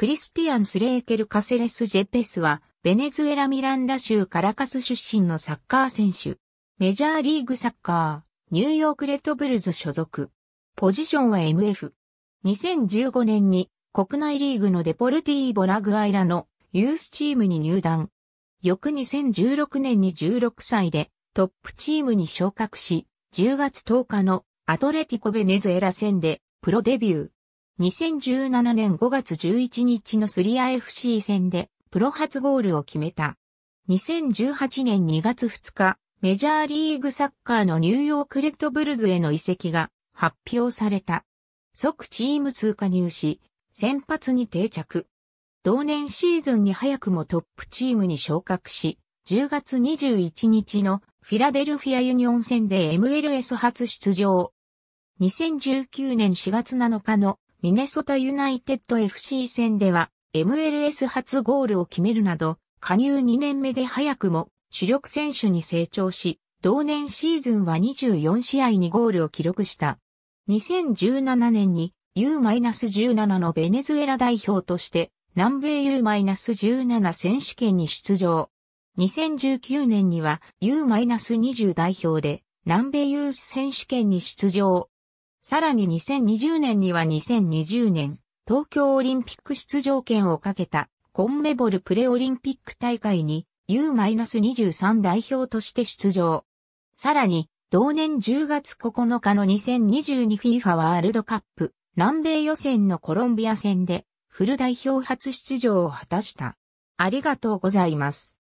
クリスティアン・スレーケル・カセレス・ジェペスは、ベネズエラ・ミランダ州カラカス出身のサッカー選手。メジャーリーグサッカー、ニューヨークレッドブルズ所属。ポジションは MF。2015年に国内リーグのデポルティーボラグアイラのユースチームに入団。翌2016年に16歳でトップチームに昇格し、10月10日のアトレティコベネズエラ戦でプロデビュー。2017年5月11日のスリア FC 戦でプロ初ゴールを決めた。2018年2月2日、メジャーリーグサッカーのニューヨークレッドブルズへの移籍が発表された。即チーム通過入し、先発に定着。同年シーズンに早くもトップチームに昇格し、10月21日のフィラデルフィアユニオン戦で MLS 初出場。2019年4月7日のミネソタユナイテッド FC 戦では MLS 初ゴールを決めるなど、加入2年目で早くも主力選手に成長し、同年シーズンは24試合にゴールを記録した。2017年に U-17 のベネズエラ代表として南米 U-17 選手権に出場。2019年には U-20 代表で南米ユース選手権に出場。さらに2020年には2020年、東京オリンピック出場権をかけたコンメボルプレオリンピック大会に U-23 代表として出場。さらに、同年10月9日の 2022FIFA ワールドカップ南米予選のコロンビア戦でフル代表初出場を果たした。ありがとうございます。